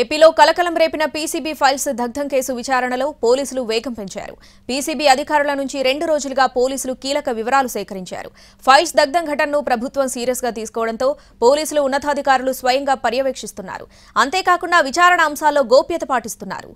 ఏపీలో కలకలం రేపిన పీసీబీ ఫైల్స్ దగ్ధం కేసు విచారణలో పోలీసులు వేగం పెంచారు పీసీబీ అధికారుల నుంచి రెండు రోజులుగా పోలీసులు కీలక వివరాలు సేకరించారు ఫైల్స్ దగ్ధం ఘటనను ప్రభుత్వం సీరియస్గా తీసుకోవడంతో పోలీసులు ఉన్నతాధికారులు స్వయంగా పర్యవేక్షిస్తున్నారు అంతేకాకుండా విచారణ అంశాల్లో గోప్యత పాటిస్తున్నారు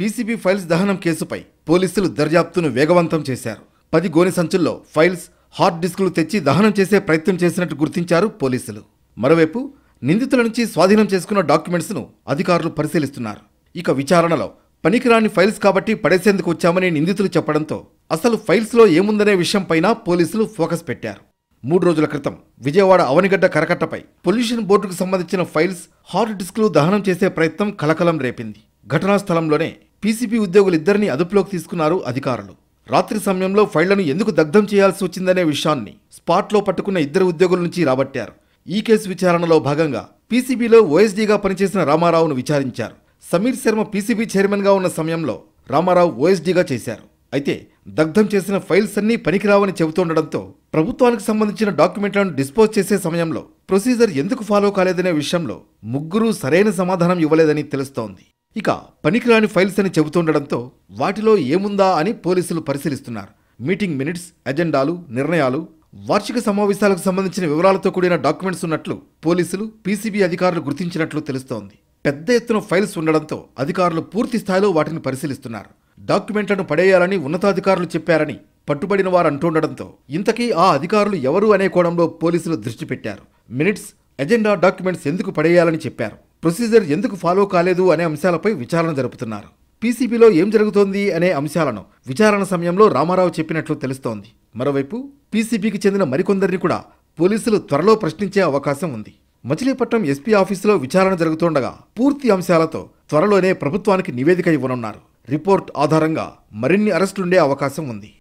పీసీబీ ఫైల్స్ దహనం కేసుపై పోలీసులు దర్యాప్తును వేగవంతం చేశారు పది గోని సంచుల్లో ఫైల్స్ హార్డ్ డిస్కులు తెచ్చి దహనం చేసే ప్రయత్నం చేసినట్టు గుర్తించారు పోలీసులు మరోవైపు నిందితుల నుంచి స్వాధీనం చేసుకున్న డాక్యుమెంట్స్ను అధికారులు పరిశీలిస్తున్నారు ఇక విచారణలో పనికిరాని ఫైల్స్ కాబట్టి పడేసేందుకు వచ్చామని నిందితులు చెప్పడంతో అసలు ఫైల్స్లో ఏముందనే విషయంపైన పోలీసులు ఫోకస్ పెట్టారు మూడు రోజుల క్రితం విజయవాడ అవనిగడ్డ కరకట్టపై పొల్యూషన్ బోర్డుకు సంబంధించిన ఫైల్స్ హార్డ్ డిస్క్లు దహనం చేసే ప్రయత్నం కలకలం రేపింది ఘటనా స్థలంలోనే పీసీపీ ఉద్యోగులిద్దరినీ అదుపులోకి తీసుకున్నారు అధికారులు రాత్రి సమయంలో ఫైళ్లను ఎందుకు దగ్ధం చేయాల్సి వచ్చిందనే విషయాన్ని స్పాట్లో పట్టుకున్న ఇద్దరు ఉద్యోగుల నుంచి రాబట్టారు ఈ కేసు విచారణలో భాగంగా పీసీబీలో ఓఎస్డీగా పనిచేసిన రామారావును విచారించారు సమీర్ శర్మ పీసీబీ చైర్మన్గా ఉన్న సమయంలో రామారావు ఓఎస్డీగా చేశారు అయితే దగ్ధం చేసిన ఫైల్స్ అన్నీ పనికిరావని చెబుతుండడంతో ప్రభుత్వానికి సంబంధించిన డాక్యుమెంట్లను డిస్పోజ్ చేసే సమయంలో ప్రొసీజర్ ఎందుకు ఫాలో కాలేదనే విషయంలో ముగ్గురు సరైన సమాధానం ఇవ్వలేదని తెలుస్తోంది ఇక పనికిరాని ఫైల్స్ అని చెబుతుండటంతో వాటిలో ఏముందా అని పోలీసులు పరిశీలిస్తున్నారు మీటింగ్ మినిట్స్ ఎజెండాలు నిర్ణయాలు వార్షిక సమావేశాలకు సంబంధించిన వివరాలతో కూడిన డాక్యుమెంట్స్ ఉన్నట్లు పోలీసులు పీసీబీ అధికారులు గుర్తించినట్లు తెలుస్తోంది పెద్ద ఎత్తున ఫైల్స్ ఉండడంతో అధికారులు పూర్తి స్థాయిలో వాటిని పరిశీలిస్తున్నారు డాక్యుమెంట్లను పడేయాలని ఉన్నతాధికారులు చెప్పారని పట్టుబడిన వారు అంటుండడంతో ఇంతకీ ఆ అధికారులు ఎవరు అనే కోణంలో పోలీసులు దృష్టి పెట్టారు మినిట్స్ ఎజెండా డాక్యుమెంట్స్ ఎందుకు పడేయాలని చెప్పారు ప్రొసీజర్ ఎందుకు ఫాలో కాలేదు అనే అంశాలపై విచారణ జరుపుతున్నారు పీసీబీలో ఏం జరుగుతోంది అనే అంశాలను విచారణ సమయంలో రామారావు చెప్పినట్లు తెలుస్తోంది మరోవైపు పీసీబీకి చెందిన మరికొందరిని కూడా పోలీసులు త్వరలో ప్రశ్నించే అవకాశం ఉంది మచిలీపట్నం ఎస్పీ ఆఫీసులో విచారణ జరుగుతుండగా పూర్తి అంశాలతో త్వరలోనే ప్రభుత్వానికి నివేదిక ఇవ్వనున్నారు రిపోర్ట్ ఆధారంగా మరిన్ని అరెస్టులుండే అవకాశం ఉంది